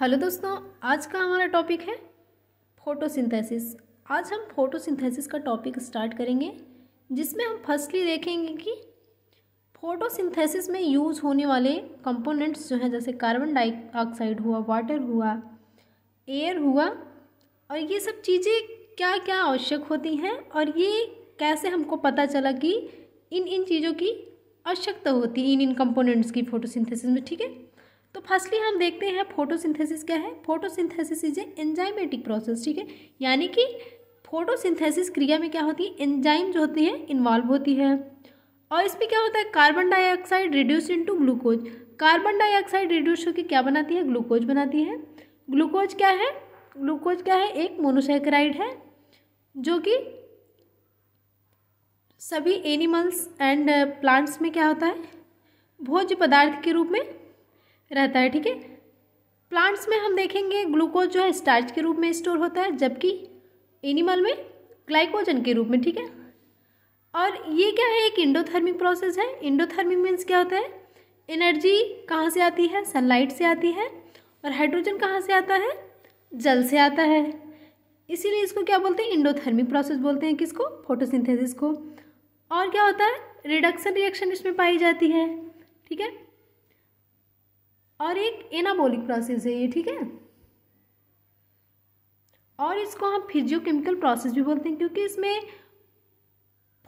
hello दोस्तों आज का हमारा टॉपिक है फोटोसिंथेसिस आज हम फोटोसिंथेसिस का टॉपिक स्टार्ट करेंगे जिसमें हम फर्स्टली देखेंगे कि फोटोसिंथेसिस में यूज़ होने वाले कंपोनेंट्स जो हैं जैसे कार्बन डाइऑक्साइड हुआ वाटर हुआ एयर हुआ और ये सब चीज़ें क्या क्या आवश्यक होती हैं और ये कैसे हमको पता चला कि इन इन चीज़ों की आवश्यकता होती है इन इन कंपोनेंट्स की फोटोसिंथेसिस में ठीक है तो फर्स्टली हम देखते हैं फोटोसिंथेसिस क्या है photosynthesis is a enzymatic process ठीक है यानी कि फोटोसिंथेसिस क्रिया में क्या होती है एंजाइम जो होती है इन्वॉल्व होती है और इसमें क्या होता है carbon dioxide reduce into glucose carbon dioxide reduce होकर क्या बनाती है ग्लूकोज बनाती है ग्लूकोज क्या है ग्लूकोज क्या है एक मोनोसेक्राइड है जो कि सभी एनिमल्स एंड प्लांट्स में क्या होता है भोज्य पदार्थ के रूप में रहता है ठीक है प्लांट्स में हम देखेंगे ग्लूकोज जो है स्टार्च के रूप में स्टोर होता है जबकि एनिमल में ग्लाइकोजन के रूप में ठीक है और ये क्या है एक इंडोथर्मिक प्रोसेस है इंडोथर्मिक मीन्स क्या होता है एनर्जी कहाँ से आती है सनलाइट से आती है और हाइड्रोजन कहाँ से आता है जल से आता है इसीलिए इसको क्या बोलते हैं इंडोथर्मिक प्रोसेस बोलते हैं किसको फोटोसिंथेसिस को और क्या होता है रिडक्शन रिएक्शन इसमें पाई जाती है ठीक है और एक एनाबोलिक प्रोसेस है ये ठीक है और इसको हम फिजियोकेमिकल प्रोसेस भी बोलते हैं क्योंकि इसमें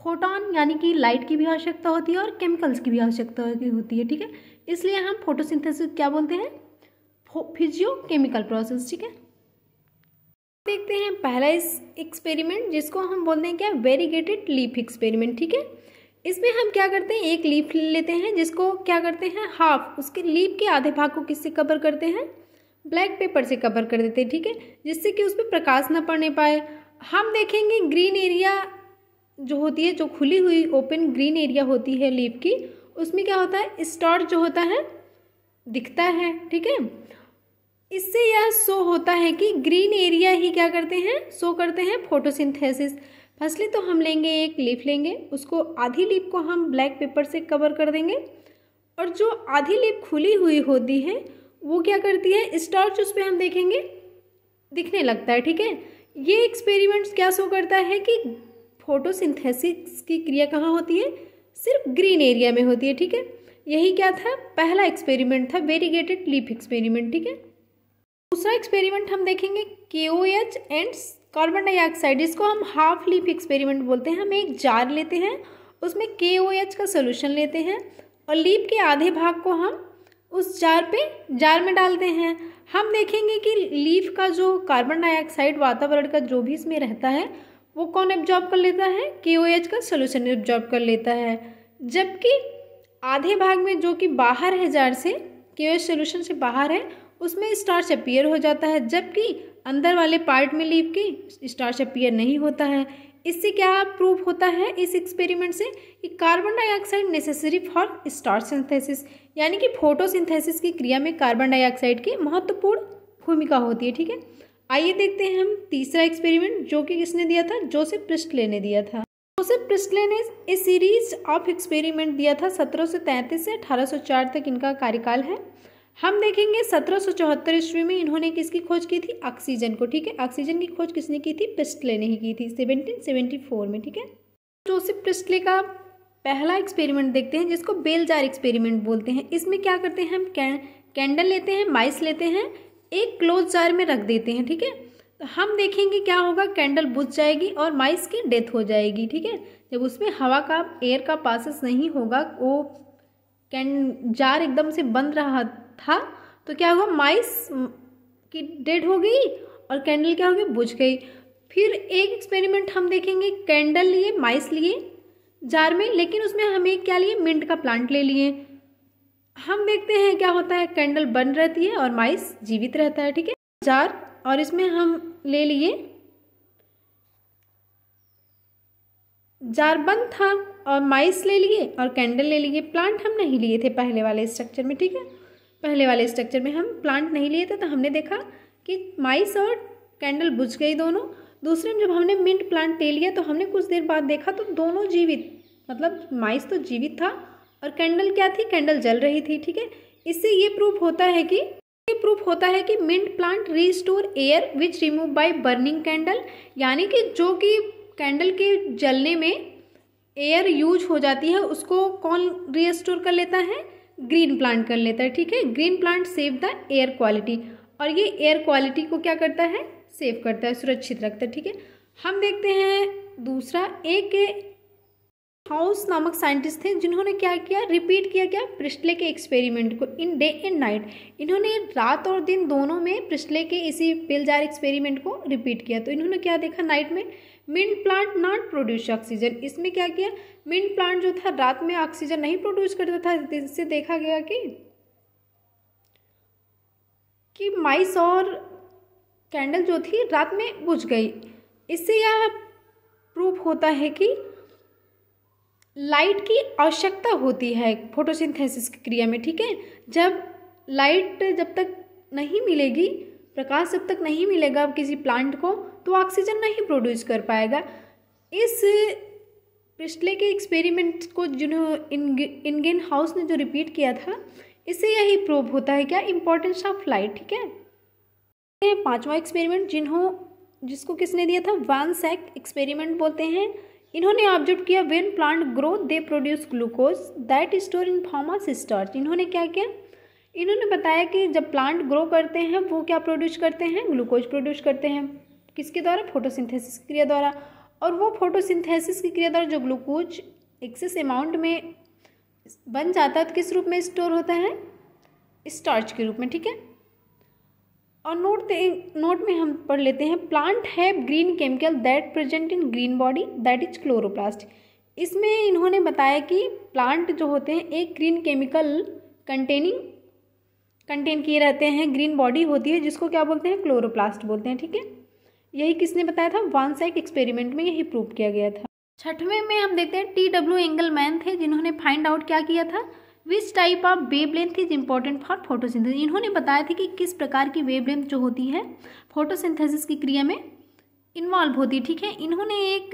फोटोन यानी कि लाइट की भी आवश्यकता होती है और केमिकल्स की भी आवश्यकता होती है ठीक है इसलिए हम फोटोसिंथेसिस क्या बोलते हैं फिजियोकेमिकल प्रोसेस ठीक है देखते हैं पहला इस एक्सपेरिमेंट जिसको हम बोलते हैं क्या वेरीगेटेड लीफ एक्सपेरिमेंट ठीक है इसमें हम क्या करते हैं एक लीफ ले लेते हैं जिसको क्या करते हैं हाफ उसके लीफ के आधे भाग को किससे कवर करते हैं ब्लैक पेपर से कवर कर देते हैं ठीक है जिससे कि उस पर प्रकाश ना पड़ने पाए हम देखेंगे ग्रीन एरिया जो होती है जो खुली हुई ओपन ग्रीन एरिया होती है लीफ की उसमें क्या होता है स्टार जो होता है दिखता है ठीक है इससे यह शो होता है कि ग्रीन एरिया ही क्या करते हैं शो करते हैं फोटोसिंथेसिस असली तो हम लेंगे एक लीफ लेंगे उसको आधी लीप को हम ब्लैक पेपर से कवर कर देंगे और जो आधी लीप खुली हुई होती है वो क्या करती है स्टॉर्च उस पर हम देखेंगे दिखने लगता है ठीक है ये एक्सपेरिमेंट्स क्या शो करता है कि फोटोसिंथेसिस की क्रिया कहाँ होती है सिर्फ ग्रीन एरिया में होती है ठीक है यही क्या था पहला एक्सपेरिमेंट था वेरीगेटेड लीप एक्सपेरिमेंट ठीक है दूसरा एक्सपेरिमेंट हम देखेंगे K O H and carbon dioxide इसको हम हाफ लीफ एक्सपेरिमेंट बोलते हैं हम एक जार लेते हैं उसमें के ओ एच का सोल्यूशन लेते हैं और लीप के आधे भाग को हम उस जार पे जार में डालते हैं हम देखेंगे कि लीफ का जो कार्बन डाइऑक्साइड वातावरण का जो भी इसमें रहता है वो कौन एब्जॉर्ब कर लेता है के ओ एच का सोल्यूशन एब्जॉर्ब कर लेता है जबकि आधे भाग में जो कि बाहर है जार से के ओ एच सोल्यूशन से बाहर है उसमें स्टार्च अपीयर हो जाता है जबकि अंदर वाले पार्ट में लीव की स्टार्च अपीयर नहीं होता है इससे क्या प्रूफ होता है इस एक्सपेरिमेंट से कि carbon dioxide necessary for starch synthesis यानी कि फोटोसिंथेसिस की क्रिया में कार्बन डाइऑक्साइड की महत्वपूर्ण भूमिका होती है ठीक है आइए देखते हैं हम तीसरा एक्सपेरिमेंट जो कि किसने दिया था जोसेफ प्रिस्टले ने दिया था जोसेफ प्रिस्टले ने इस सीरीज ऑफ एक्सपेरिमेंट दिया था सत्रह से अठारह तक इनका कार्यकाल है हम देखेंगे सत्रह सौ चौहत्तर ईस्वी में इन्होंने किसकी खोज की थी ऑक्सीजन को ठीक है ऑक्सीजन की खोज किसने की थी पिस्टले ने ही की थी 1774 में ठीक है जोसेफ तो पिस्टले का पहला एक्सपेरिमेंट देखते हैं जिसको बेलजार एक्सपेरिमेंट बोलते हैं इसमें क्या करते हैं हम कैंडल लेते हैं माइस लेते हैं एक क्लोज जार में रख देते हैं ठीक है तो हम देखेंगे क्या होगा कैंडल बुझ जाएगी और माइस की डेथ हो जाएगी ठीक है जब उसमें हवा का एयर का पासिस नहीं होगा वो कैंड जार एकदम से बंद रहा था तो क्या हुआ माइस की डेड हो गई और कैंडल क्या हो गई बुझ गई फिर एक एक्सपेरिमेंट हम देखेंगे कैंडल लिए माइस लिए जार में लेकिन उसमें हमें क्या लिए मिंट का प्लांट ले लिए हम देखते हैं क्या होता है कैंडल बन रहती है और माइस जीवित रहता है ठीक है जार और इसमें हम ले लिए जार बंद था और माइस ले लिए और कैंडल ले लिए प्लांट हम नहीं लिए थे पहले वाले स्ट्रक्चर में ठीक है पहले वाले स्ट्रक्चर में हम प्लांट नहीं लिए थे तो हमने देखा कि माइस और कैंडल बुझ गई दोनों दूसरे में जब हमने मिंट प्लांट ले लिया तो हमने कुछ देर बाद देखा तो दोनों जीवित मतलब माइस तो जीवित था और कैंडल क्या थी कैंडल जल रही थी ठीक है इससे ये प्रूफ होता है कि ये प्रूफ होता है कि mint plant restore air which remove by burning candle यानी कि जो कि कैंडल के जलने में एयर यूज हो जाती है उसको कौन रीस्टोर कर लेता है ग्रीन प्लांट कर लेता है ठीक है green plant save the air quality और ये एयर क्वालिटी को क्या करता है सेव करता है सुरक्षित रखता है ठीक है हम देखते हैं दूसरा एक हाउस नामक साइंटिस्ट थे जिन्होंने क्या किया रिपीट किया क्या प्रिस्टले के एक्सपेरिमेंट को इन डे एंड नाइट इन्होंने रात और दिन दोनों में प्रिस्टले के इसी पिलजार एक्सपेरिमेंट को रिपीट किया तो इन्होंने क्या देखा नाइट में mint plant not produce oxygen इसमें क्या किया मिंड प्लांट जो था रात में ऑक्सीजन नहीं प्रोड्यूस करता था इससे देखा गया कि कि माइस और कैंडल जो थी रात में बुझ गई इससे यह प्रूफ होता है कि लाइट की आवश्यकता होती है फोटोसिंथेसिस की क्रिया में ठीक है जब लाइट जब तक नहीं मिलेगी प्रकाश जब तक नहीं मिलेगा किसी प्लांट को तो ऑक्सीजन नहीं प्रोड्यूस कर पाएगा इस पिछले के एक्सपेरिमेंट को जिन्हों इनगेन हाउस ने जो रिपीट किया था इससे यही प्रूव होता है क्या इम्पोर्टेंस ऑफ लाइट ठीक है पांचवा एक्सपेरिमेंट जिन्हों जिसको किसने दिया था वन सैक एक्सपेरिमेंट बोलते हैं इन्होंने ऑब्जर्व किया when plant growth they produce glucose that store in form of starch इन्होंने क्या किया इन्होंने बताया कि जब प्लांट ग्रो करते हैं वो क्या प्रोड्यूस करते हैं ग्लूकोज प्रोड्यूस करते हैं किसके द्वारा फोटोसिंथेसिस क्रिया द्वारा और वो फोटोसिंथेसिस की क्रिया द्वारा जो ग्लूकोज एक्सेस अमाउंट में बन जाता है तो किस रूप में स्टोर होता है स्टार्च के रूप में ठीक है और नोट नोट में हम पढ़ लेते हैं plant have green chemical that present in green body that is chloroplast इसमें इन्होंने बताया कि प्लांट जो होते हैं एक ग्रीन केमिकल कंटेनिंग कंटेन किए रहते हैं ग्रीन बॉडी होती है जिसको क्या बोलते हैं क्लोरोप्लास्ट बोलते हैं ठीक है यही किसने बताया था वन साइड एक्सपेरिमेंट में यही प्रूव किया गया था छठवें में हम देखते हैं टी डब्ल्यू एंगल मैन थे जिन्होंने फाइंड आउट क्या किया था which type of wavelength is important for photosynthesis इन्होंने बताया था कि किस प्रकार की वेब लेंथ जो होती है फोटोसिंथेसिस की क्रिया में इन्वॉल्व होती है ठीक है इन्होंने एक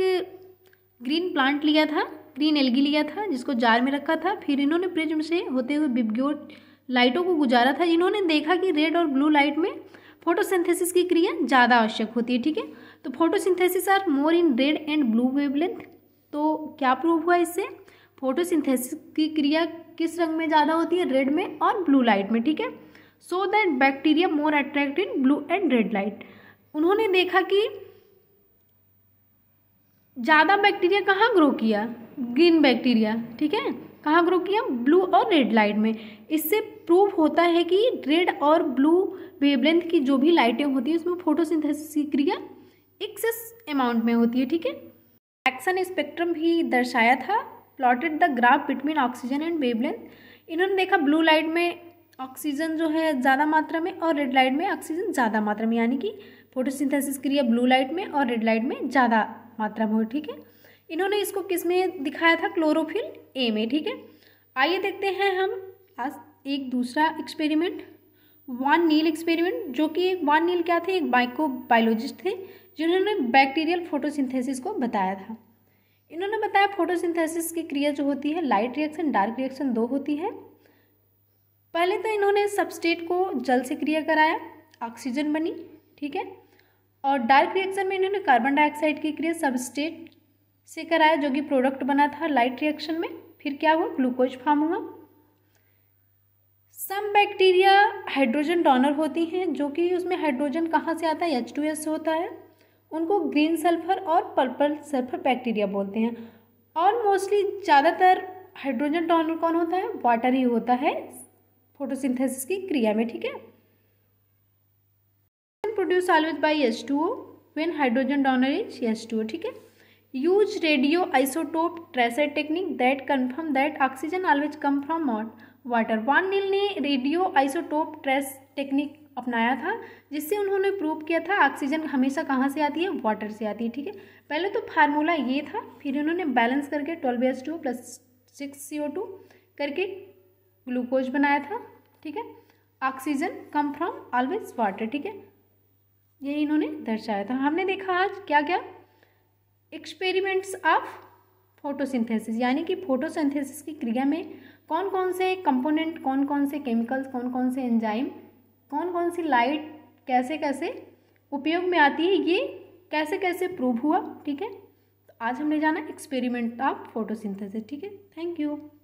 ग्रीन प्लांट लिया था ग्रीन एल्गी लिया था जिसको जार में रखा था फिर इन्होंने प्रिज्म से होते हुए बिबग्योट लाइटों को गुजारा था इन्होंने देखा कि रेड और ब्लू लाइट में फोटोसिंथेसिस की क्रिया ज़्यादा आवश्यक होती है ठीक है तो photosynthesis are more in red and blue wavelength तो क्या प्रूव हुआ इससे फोटोसिंथेसिस की क्रिया किस रंग में ज़्यादा होती है रेड में और ब्लू लाइट में ठीक है so that bacteria more attract in blue and red light उन्होंने देखा कि ज़्यादा बैक्टीरिया कहाँ ग्रो किया ग्रीन बैक्टीरिया ठीक है कहाँ ग्रो किया ब्लू और रेड लाइट में इससे प्रूव होता है कि रेड और ब्लू वेवलेंथ की जो भी लाइटें होती है उसमें फोटोसिंथेसिस की क्रिया एक्सेस अमाउंट में होती है ठीक है एक्शन स्पेक्ट्रम भी दर्शाया था plotted the graph between oxygen and wavelength इन्होंने देखा ब्लू लाइट में ऑक्सीजन जो है ज़्यादा मात्रा में और रेड लाइट में ऑक्सीजन ज़्यादा मात्रा में यानी कि फोटोसिंथेसिस क्रिया ब्लू लाइट में और रेड लाइट में ज़्यादा मात्रा में हो ठीक है इन्होंने इसको किस में दिखाया था क्लोरोफिल ए में ठीक है आइए देखते हैं हम आज एक दूसरा एक्सपेरिमेंट वन नील एक्सपेरिमेंट जो कि एक वन नील क्या थे एक माइक्रो बायोलॉजिस्ट थे जिन्होंने बैक्टीरियल फोटोसिंथेसिस को बताया था इन्होंने बताया फोटोसिंथेसिस की क्रिया जो होती है लाइट रिएक्शन डार्क रिएक्शन दो होती है पहले तो इन्होंने सबस्टेट को जल से क्रिया कराया ऑक्सीजन बनी ठीक है और डार्क रिएक्शन में इन्होंने कार्बन डाइऑक्साइड की क्रिया सबस्टेट से कराया जो कि प्रोडक्ट बना था लाइट रिएक्शन में फिर क्या हुआ ग्लूकोज फॉर्म हुआ सम बैक्टीरिया हाइड्रोजन डोनर होती हैं जो कि उसमें हाइड्रोजन कहाँ से आता है एच टू एस होता है उनको ग्रीन सल्फर और पर्पल सल्फर बैक्टीरिया बोलते हैं और मोस्टली ज़्यादातर हाइड्रोजन डोनर कौन होता है वाटर ही होता है फोटोसिंथेसिस की क्रिया में ठीक है produce always by H two O when hydrogen donor is H two O ठीक है use radio isotope tracer technique that confirm that oxygen always come from from water Van Niel ने रेडियो आइसोटोप ट्रेस टेक्निक अपनाया था जिससे उन्होंने prove किया था oxygen हमेशा कहाँ से आती है वाटर से आती है ठीक है पहले तो फार्मूला ये था फिर उन्होंने बैलेंस करके twelve S two plus six C O two करके ग्लूकोज बनाया था ठीक है oxygen come from always water ठीक है यही इन्होंने दर्शाया था हमने देखा आज क्या क्या एक्सपेरिमेंट्स ऑफ फोटोसिंथेसिस यानी कि फोटोसिंथेसिस की क्रिया में कौन कौन से कंपोनेंट कौन कौन से केमिकल्स कौन कौन से एंजाइम कौन कौन सी लाइट कैसे कैसे उपयोग में आती है ये कैसे कैसे प्रूव हुआ ठीक है तो आज हमने जाना एक्सपेरिमेंट ऑफ फोटोसिंथेसिस ठीक है थैंक यू